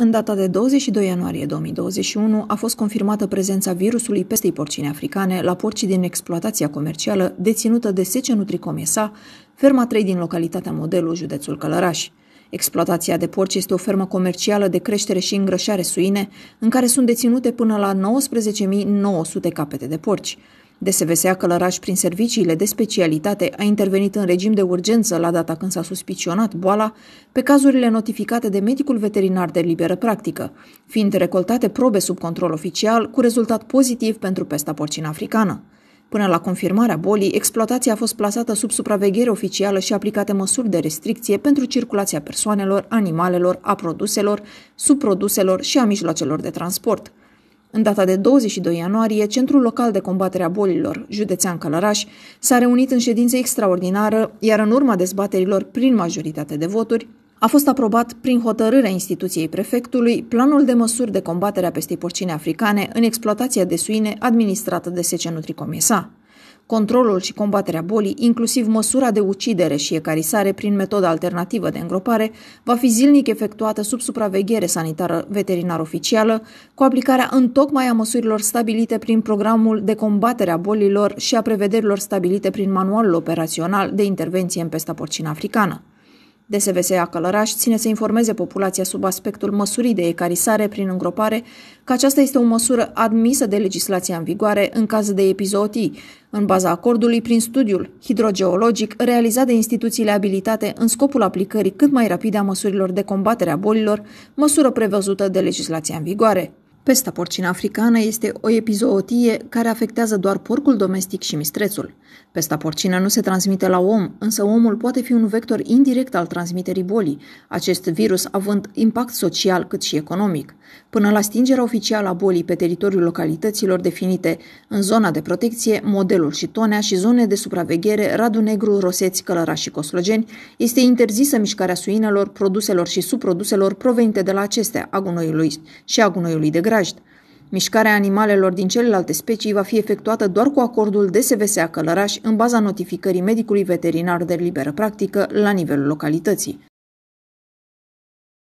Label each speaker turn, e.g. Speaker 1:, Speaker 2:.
Speaker 1: În data de 22 ianuarie 2021 a fost confirmată prezența virusului pestei porcine africane la porcii din exploatația comercială deținută de Sece Nutricomesa, ferma 3 din localitatea Modelul, județul Călăraș. Exploatația de porci este o fermă comercială de creștere și îngrășare suine, în care sunt deținute până la 19.900 capete de porci a Călăraș, prin serviciile de specialitate, a intervenit în regim de urgență la data când s-a suspicionat boala pe cazurile notificate de medicul veterinar de liberă practică, fiind recoltate probe sub control oficial cu rezultat pozitiv pentru pesta porcină africană. Până la confirmarea bolii, exploatația a fost plasată sub supraveghere oficială și aplicate măsuri de restricție pentru circulația persoanelor, animalelor, a produselor, subproduselor și a mijloacelor de transport. În data de 22 ianuarie, Centrul Local de Combatere a Bolilor, județean Călăraș, s-a reunit în ședință extraordinară, iar în urma dezbaterilor prin majoritate de voturi, a fost aprobat prin hotărârea instituției prefectului planul de măsuri de combatere a pestei porcine africane în exploatația de suine administrată de Sece Comesa. Controlul și combaterea bolii, inclusiv măsura de ucidere și ecarisare prin metoda alternativă de îngropare, va fi zilnic efectuată sub supraveghere sanitară veterinar oficială, cu aplicarea în tocmai a măsurilor stabilite prin programul de combatere a bolilor și a prevederilor stabilite prin manualul operațional de intervenție în pesta porcină africană. DSBSA Călăraș ține să informeze populația sub aspectul măsurii de ecarisare prin îngropare că aceasta este o măsură admisă de legislația în vigoare în caz de epizotii, în baza acordului prin studiul hidrogeologic realizat de instituțiile abilitate în scopul aplicării cât mai rapide a măsurilor de combatere a bolilor, măsură prevăzută de legislația în vigoare. Pesta porcină africană este o epizootie care afectează doar porcul domestic și mistrețul. Pesta porcină nu se transmite la om, însă omul poate fi un vector indirect al transmiterii bolii, acest virus având impact social cât și economic. Până la stingerea oficială a bolii pe teritoriul localităților definite în zona de protecție, modelul și tonea și zone de supraveghere Radu Negru, Roseți, călăra și Coslogeni, este interzisă mișcarea suinelor, produselor și subproduselor provenite de la acestea, a gunoiului și a gunoiului de grai grajd. Mișcarea animalelor din celelalte specii va fi efectuată doar cu acordul DSVSA Călăraș în baza notificării medicului veterinar de liberă practică la nivelul localității.